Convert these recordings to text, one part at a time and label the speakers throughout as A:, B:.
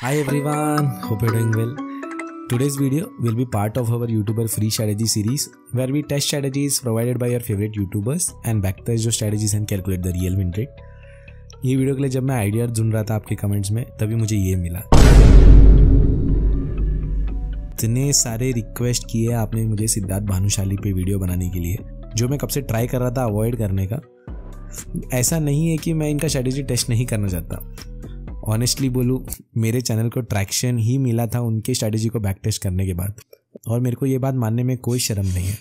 A: Hi everyone, hope you're doing well. Today's video will be part of our YouTuber free strategy series where we test strategies provided by your favorite YouTubers and backtest those strategies and calculate the real win rate. ये video के लिए जब मैं idea ढूंढ रहा था आपके comments में तभी मुझे ये मिला इतने सारे रिक्वेस्ट किए आपने मुझे सिद्धार्थ भानुशाली पे वीडियो बनाने के लिए जो मैं कब से ट्राई कर रहा था अवॉइड करने का ऐसा नहीं है कि मैं इनका स्ट्रेटेजी टेस्ट नहीं करना चाहता ऑनेस्टली बोलूँ मेरे चैनल को ट्रैक्शन ही मिला था उनके स्ट्रैटेजी को बैक टेस्ट करने के बाद और मेरे को ये बात मानने में कोई शर्म नहीं है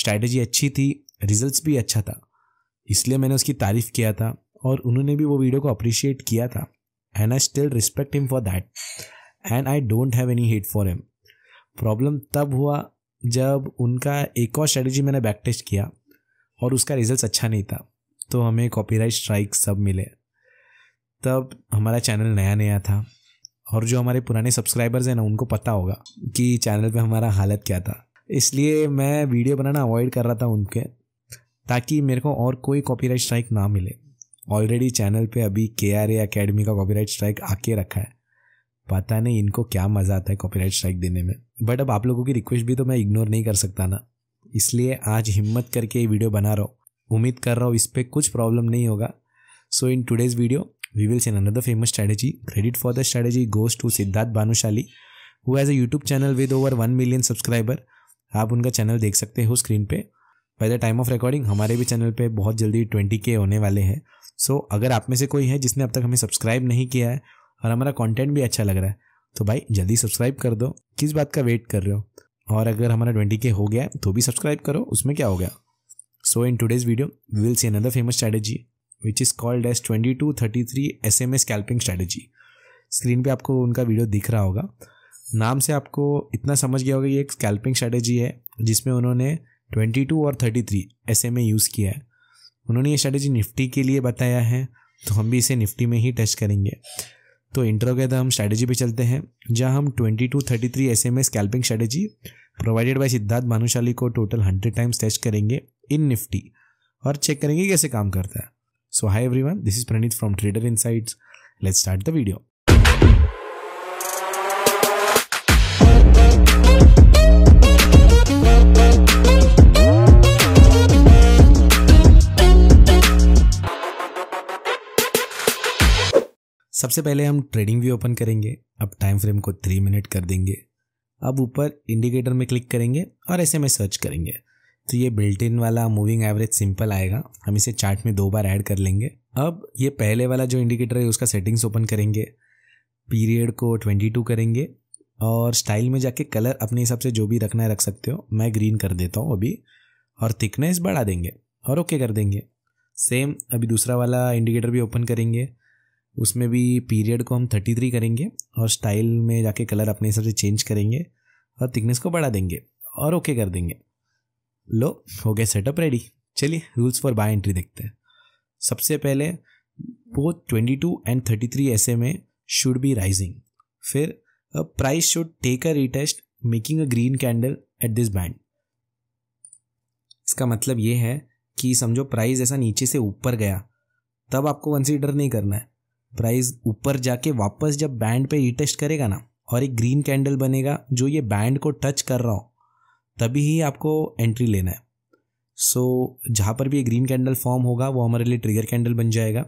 A: स्ट्रैटेजी अच्छी थी रिजल्ट्स भी अच्छा था इसलिए मैंने उसकी तारीफ़ किया था और उन्होंने भी वो वीडियो को अप्रिशिएट किया था and I still respect him for that and I don't have any hate for him problem तब हुआ जब उनका एक और स्ट्रैटेजी मैंने बैक टेस्ट किया और उसका रिजल्ट अच्छा नहीं था तो हमें कॉपीराइट स्ट्राइक सब मिले तब हमारा चैनल नया नया था और जो हमारे पुराने सब्सक्राइबर्स हैं ना उनको पता होगा कि चैनल पे हमारा हालत क्या था इसलिए मैं वीडियो बनाना अवॉइड कर रहा था उनके ताकि मेरे को और कोई कॉपीराइट स्ट्राइक ना मिले ऑलरेडी चैनल पे अभी के आर ए अकेडमी का कॉपीराइट स्ट्राइक आके रखा है पता नहीं इनको क्या मज़ा आता है कॉपीराइट स्ट्राइक देने में बट अब आप लोगों की रिक्वेस्ट भी तो मैं इग्नोर नहीं कर सकता ना इसलिए आज हिम्मत करके ये वीडियो बना रहा हूँ उम्मीद कर रहा हूँ इस पर कुछ प्रॉब्लम नहीं होगा so in today's video reveals in another famous strategy. Credit for the strategy goes to Siddharth Banushali, who has a YouTube channel with over 1 million subscriber. आप उनका चैनल देख सकते हो स्क्रीन पे by the time of recording हमारे भी channel पे बहुत जल्दी ट्वेंटी के होने वाले हैं सो so, अगर आप में से कोई है जिसने अब तक हमें सब्सक्राइब नहीं किया है और हमारा कंटेंट भी अच्छा लग रहा है तो भाई जल्दी सब्सक्राइब कर दो किस बात का वेट कर रहे हो और अगर हमारा ट्वेंटी के हो गया तो भी सब्सक्राइब करो उसमें क्या हो गया so in today's video we will see another famous strategy which is called S twenty two thirty three S M S scalping strategy screen पे आपको उनका वीडियो दिख रहा होगा नाम से आपको इतना समझ गया होगा ये एक स्कैल्पिंग स्ट्रेटेजी है जिसमें उन्होंने ट्वेंटी टू और thirty three S M A use किया है उन्होंने ये स्ट्रेटेजी निफ्टी के लिए बताया है तो हम भी इसे निफ्टी में ही टच करेंगे तो इंटरव्यो के हम स्ट्रैटेजी पे चलते हैं जहाँ हम twenty two thirty three S M A scalping strategy provided by Siddharth Bhanushali को टोटल हंड्रेड टाइम्स टेस्ट करेंगे इन निफ्टी और चेक करेंगे कैसे काम करता है So hi everyone, this is Pranit from Trader Insights. Let's start the video. सबसे पहले हम ट्रेडिंग व्यू ओपन करेंगे अब टाइम फ्रेम को थ्री मिनट कर देंगे अब ऊपर इंडिकेटर में क्लिक करेंगे और ऐसे में सर्च करेंगे तो ये बिल्ट इन वाला मूविंग एवरेज सिंपल आएगा हम इसे चार्ट में दो बार ऐड कर लेंगे अब ये पहले वाला जो इंडिकेटर है उसका सेटिंग्स ओपन करेंगे पीरियड को 22 करेंगे और स्टाइल में जाके कलर अपने हिसाब से जो भी रखना है रख सकते हो मैं ग्रीन कर देता हूँ अभी और थिकनेस बढ़ा देंगे और ओके कर देंगे सेम अभी दूसरा वाला इंडिकेटर भी ओपन करेंगे उसमें भी पीरियड को हम 33 करेंगे और स्टाइल में जाके कलर अपने हिसाब से चेंज करेंगे और थिकनेस को बढ़ा देंगे और ओके कर देंगे लो हो गया सेटअप रेडी चलिए रूल्स फॉर बाय एंट्री देखते हैं सबसे पहले वो twenty two and thirty three S में शुड बी राइजिंग फिर price should take a retest making a green candle at this band इसका मतलब ये है कि समझो प्राइस ऐसा नीचे से ऊपर गया तब आपको कंसिडर नहीं करना है प्राइस ऊपर जाके वापस जब बैंड पे रिटेस्ट करेगा ना और एक ग्रीन कैंडल बनेगा जो ये बैंड को टच कर रहा हो तभी ही आपको एंट्री लेना है सो so, जहाँ पर भी ये ग्रीन कैंडल फॉर्म होगा वो हमारे लिए ट्रिगर कैंडल बन जाएगा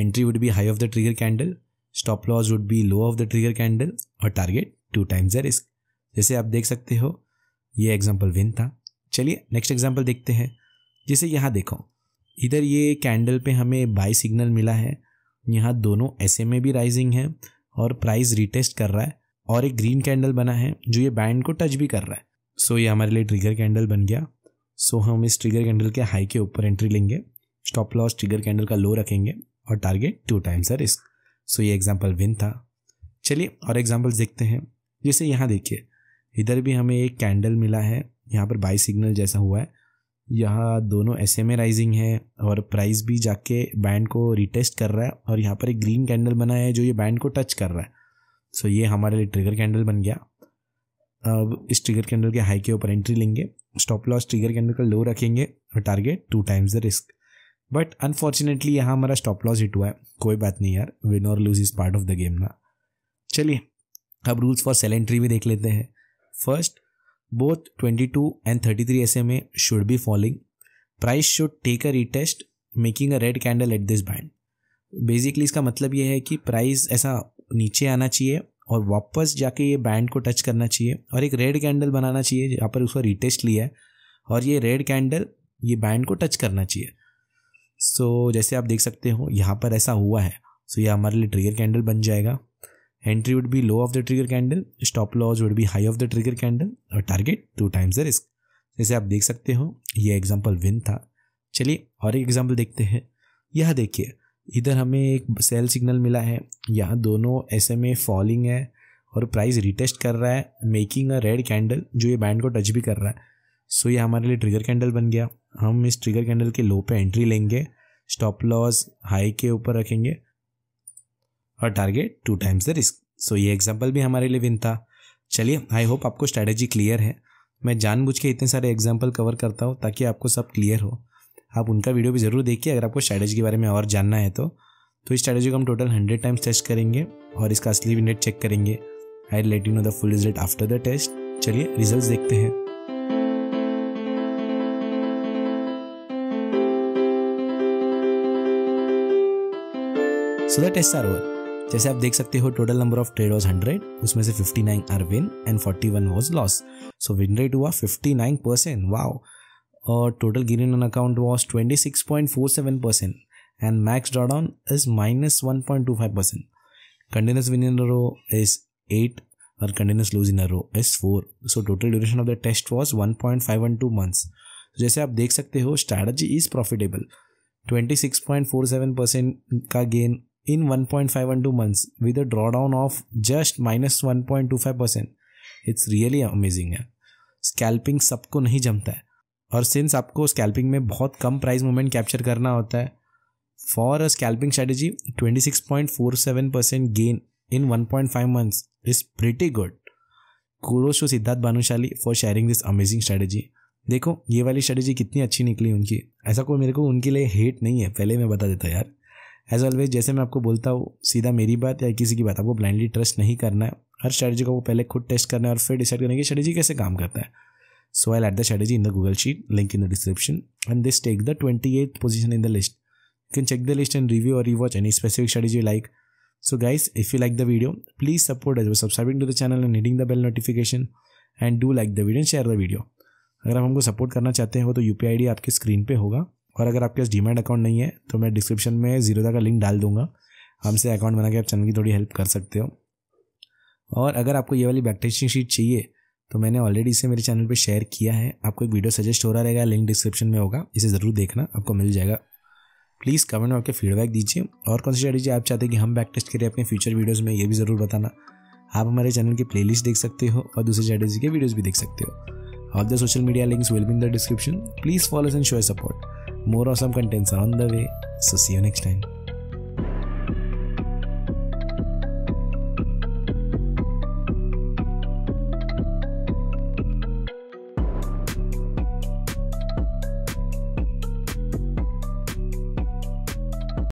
A: entry would be high of the trigger candle stop loss would be low of the trigger candle और target two times the risk जैसे आप देख सकते हो ये एग्जाम्पल विन था चलिए नेक्स्ट एग्जाम्पल देखते हैं जैसे यहाँ देखो इधर ये कैंडल पे हमें बाई सिग्नल मिला है यहाँ दोनों एस में भी राइजिंग है और प्राइस रिटेस्ट कर रहा है और एक ग्रीन कैंडल बना है जो ये बैंड को टच भी कर रहा है सो ये हमारे लिए ट्रिगर कैंडल बन गया सो हम इस ट्रिगर कैंडल के हाई के ऊपर एंट्री लेंगे स्टॉप लॉस ट्रिगर कैंडल का लो रखेंगे और टारगेट टू टाइम्स है रिस्क सो ये एग्जाम्पल विन था चलिए और एग्जाम्पल्स देखते हैं जैसे यहाँ देखिए इधर भी हमें एक कैंडल मिला है यहाँ पर बाई सिग्नल जैसा हुआ है यहाँ दोनों एस एम ए राइजिंग है और प्राइस भी जाके बैंड को रिटेस्ट कर रहा है और यहाँ पर एक ग्रीन कैंडल बना है जो ये बैंड को टच कर रहा है सो so ये हमारे लिए ट्रिगर कैंडल बन गया अब इस ट्रिगर कैंडल के हाई के ऊपर एंट्री लेंगे स्टॉप लॉस ट्रिगर कैंडल का लो रखेंगे और target two times the risk but unfortunately यहाँ हमारा स्टॉप लॉस हिट हुआ है कोई बात नहीं यार विन और lose is part of the game ना चलिए अब रूल्स फॉर सेल एंट्री भी देख लेते हैं first both twenty two and thirty three ऐसे में should be following price should take a retest making a red candle at this band basically इसका मतलब ये है कि प्राइस ऐसा नीचे आना चाहिए और वापस जाके ये बैंड को टच करना चाहिए और एक रेड कैंडल बनाना चाहिए जहाँ पर उसका रिटेस्ट लिया है और ये रेड कैंडल ये बैंड को टच करना चाहिए सो so, जैसे आप देख सकते हो यहाँ पर ऐसा हुआ है सो so, ये हमारे लिए ट्रिगर कैंडल बन जाएगा entry would be low of the trigger candle stop loss would be high of the trigger candle और target two times the risk जैसे आप देख सकते हो ये एग्जाम्पल विन था चलिए और एक एग्जाम्पल देखते हैं यह देखिए इधर हमें एक सेल सिग्नल मिला है यहाँ दोनों एस एम ए फॉलिंग है और प्राइस रिटेस्ट कर रहा है मेकिंग अ रेड कैंडल जो ये बैंड को टच भी कर रहा है सो ये हमारे लिए ट्रिगर कैंडल बन गया हम इस ट्रिगर कैंडल के लो पे एंट्री लेंगे स्टॉप लॉस हाई के ऊपर रखेंगे और target two times the risk so ये एग्जाम्पल भी हमारे लिए विन था चलिए आई होप आपको स्ट्रैटेजी क्लियर है मैं जानबूझ के इतने सारे एग्जाम्पल कवर करता हूँ ताकि आपको सब क्लियर हो आप उनका वीडियो भी ज़रूर देखिए अगर आपको स्ट्रैटेजी के बारे में और जानना है तो तो इस स्ट्रैटेजी को हम टोटल हंड्रेड टाइम्स टेस्ट करेंगे और इसका असली विनेट चेक करेंगे I let you know the full result after the test चलिए रिजल्ट देखते हैं so the test are over जैसे आप देख सकते हो total number of trade was hundred उसमें से fifty nine are win and forty one was loss so win rate हुआ fifty nine percent wow uh, total gain on account was 26.47% and max drawdown is minus 1.25%. Continuous win in a row is 8 or continuous lose in a row is 4. So total duration of the test was 1.512 months. So, जैसे आप देख सकते हो strategy is profitable 26.47% का gain in 1.512 months with a draw down of just minus 1.25% it's really amazing है scalping सबको नहीं जमता है और सिंस आपको स्कैल्पिंग में बहुत कम प्राइस मूवमेंट कैप्चर करना होता है for a scalping strategy seven percent gain in one point five months is pretty good kudos to Siddharth Bhanushali for sharing this amazing strategy देखो ये वाली स्ट्रेटेजी कितनी अच्छी निकली उनकी ऐसा कोई मेरे को उनके लिए हेट नहीं है पहले मैं बता देता यार एज ऑलवेज जैसे मैं आपको बोलता हूँ सीधा मेरी बात या किसी की बात आपको ब्लाइंडली ट्रस्ट नहीं करना है हर स्ट्रेटेजी को वो पहले खुद टेस्ट करना है और फिर डिसाइड करना है कि स्ट्रेटेजी कैसे काम करता है So I'll add the strategy in the Google Sheet, link in the description. And this take the 28th position in the list. You can check the list and review or rewatch any specific strategy you like. So guys, if you like the video, please support us by subscribing to the channel and hitting the bell notification and do like the video and share the video. अगर आप हमको support करना चाहते हो तो U P I आपके screen पे होगा और अगर आपके पास डीमेट अकाउंट नहीं है तो मैं डिस्क्रिप्शन में जीरोदा का लिंक डाल दूंगा हमसे अकाउंट बना के आप चैनल की थोड़ी हेल्प कर सकते हो और अगर आपको ये वाली बैक टेस्टिंग शीट चाहिए तो मैंने ऑलरेडी इसे मेरे चैनल पे शेयर किया है आपको एक वीडियो सजेस्ट हो रहा रहेगा लिंक डिस्क्रिप्शन में होगा इसे ज़रूर देखना आपको मिल जाएगा प्लीज़ कमेंट करके आपके फीडबैक दीजिए और कौन सी स्ट्रेटेजी आप चाहते हैं कि हम बैक टेस्ट करें अपने फ्यूचर वीडियोज़ में ये भी ज़रूर बताना आप हमारे चैनल की प्लेलिस्ट देख सकते हो और दूसरी स्ट्रेटेजी के वीडियोज़ भी देख सकते हो all the social media links will be in the description please follows and share support more awesome contents on the way so see you next time